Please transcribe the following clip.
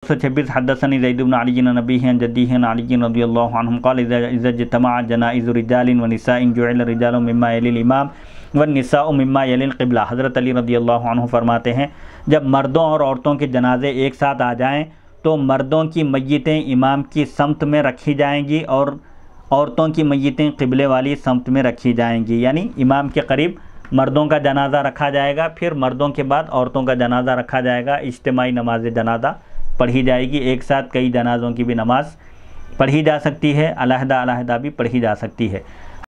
دو سو چھبیس حدس النعگین نبی جدیح علغ نبی اللہ عنہ الزع جتما جنا عز الرجاَََََََََََََََََََََََسََََََََََََََََََََںںرجايمام و ننسا القبلہ حضرت علی رضی اللہ عنہ فرماتے ہیں جب مردوں اور عورتوں کے جنازے ایک ساتھ آ جائیں تو مردوں کی میتیں امام کی سمت میں رکھی جائیں گی اور عورتوں کی میتیں قبلے والی سمت میں رکھی جائیں گی یعنی امام کے قریب مردوں کا جنازہ رکھا جائے گا پھر مردوں کے بعد عورتوں کا جنازہ رکھا جائے گا اجتماعی نماز جنازہ پڑھی جائے گی ایک ساتھ کئی جنازوں کی بھی نماز پڑھی جا سکتی ہے علیحدہ علیحدہ بھی پڑھی جا سکتی ہے